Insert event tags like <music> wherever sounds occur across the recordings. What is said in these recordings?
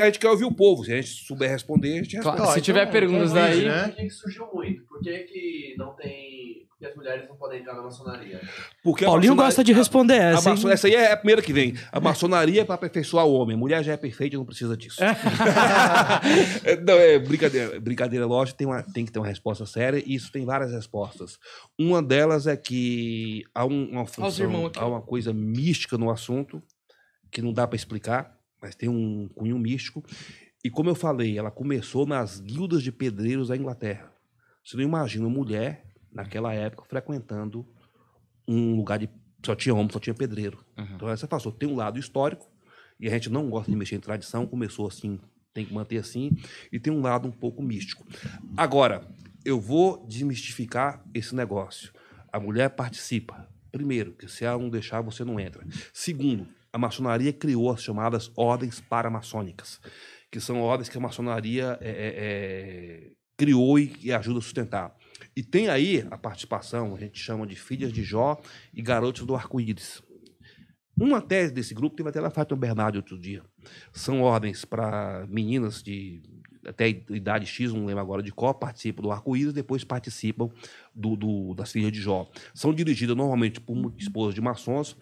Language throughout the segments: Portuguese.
a gente quer ouvir o povo. Se a gente souber responder, a gente responde. Claro, se tiver então, perguntas então, aí Né? Por que surgiu muito? Por que, que não tem. as mulheres não podem entrar na maçonaria? Porque Paulinho maçonaria... gosta de responder essa. Maçon... Essa aí é a primeira que vem. A maçonaria é para aperfeiçoar o homem. A mulher já é perfeita e não precisa disso. <laughs> não, é brincadeira. Brincadeira, lógico, tem, uma... tem que ter uma resposta séria e isso tem várias respostas. Uma delas é que há um, uma função, há uma coisa mística no assunto que não dá para explicar mas tem um cunho místico. E como eu falei, ela começou nas guildas de pedreiros da Inglaterra. Você não imagina uma mulher, naquela época, frequentando um lugar de. Só tinha homem, só tinha pedreiro. Uhum. Então, essa passou. Tem um lado histórico, e a gente não gosta de mexer em tradição, começou assim, tem que manter assim, e tem um lado um pouco místico. Agora, eu vou desmistificar esse negócio. A mulher participa. Primeiro, que se ela não deixar, você não entra. Segundo, a maçonaria criou as chamadas ordens paramaçônicas, que são ordens que a maçonaria é, é, é, criou e, e ajuda a sustentar. E tem aí a participação, a gente chama de Filhas de Jó e Garotos do Arco-Íris. Uma tese desse grupo teve até lá Fátima Bernardo outro dia. São ordens para meninas de até idade X, não lembro agora de qual, participam do arco-íris, depois participam do, do, das filhas de Jó. São dirigidas normalmente por esposas de maçons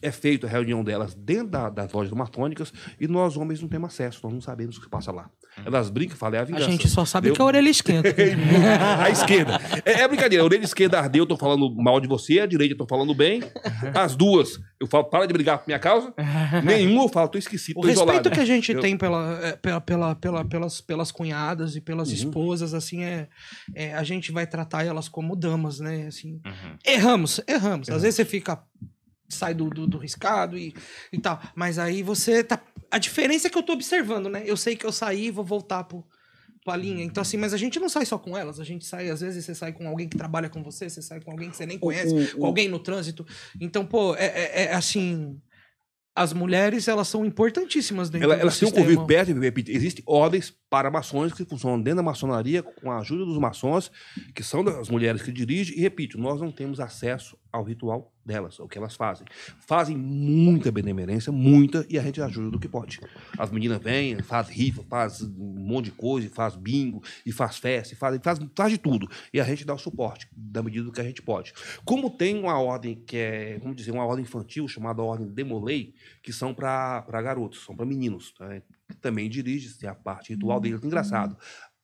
é feita a reunião delas dentro da, das lojas maçônicas e nós homens não temos acesso, nós não sabemos o que passa lá. Hum. Elas brincam e falam, é a vingança. A gente só sabe deu? que a orelha é esquerda. <laughs> a esquerda. É, é, brincadeira, a orelha esquerda ardeu, eu tô falando mal de você, a direita eu tô falando bem. As duas, eu falo, para de brigar por minha causa. Nenhum eu falo, tô esquecido, tô O respeito que a gente eu... tem pela, é, pela, pela, pela, pelas, pelas cunhadas e pelas uhum. esposas, assim, é, é, a gente vai tratar elas como damas, né? Assim, uhum. Erramos, erramos. Às vezes você fica sai do, do, do, riscado e, e tal. Mas aí você tá. A diferença é que eu tô observando, né? Eu sei que eu saí e vou voltar pro, pra linha. Então, assim, mas a gente não sai só com elas. A gente sai, às vezes, você sai com alguém que trabalha com você, você sai com alguém que você nem conhece, com alguém no trânsito. Então, pô, é, é, é assim. As mulheres, elas são importantíssimas dentro Ela, do elas sistema. Elas têm um convívio perto, existe ordens para maçons que funcionam dentro da maçonaria com a ajuda dos maçons, que são as mulheres que dirigem. E repito, nós não temos acesso ao ritual delas, ao que elas fazem. Fazem muita benemerência, muita, e a gente ajuda do que pode. As meninas vêm, faz rifa, faz um monte de coisa, faz bingo, e faz festa, e faz, faz, faz de tudo. E a gente dá o suporte, da medida do que a gente pode. Como tem uma ordem que é, vamos dizer, uma ordem infantil, chamada Ordem Demolei, que são para garotos, são para meninos. Né? também dirige-se à parte ritual dele. Uhum. Engraçado.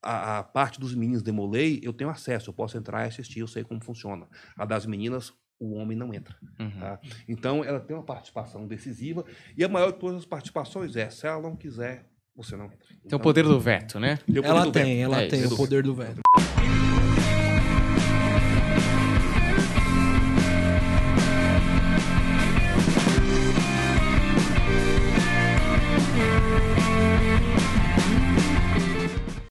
A, a, parte dos meninos demolei, eu tenho acesso, eu posso entrar e assistir, eu sei como funciona. A das meninas, o homem não entra. Uhum. Tá? Então, ela tem uma participação decisiva e a maior de todas as participações é: se ela não quiser, você não entra. Então, né? tem é o poder do veto, né? ela tem, ela tem o poder do veto.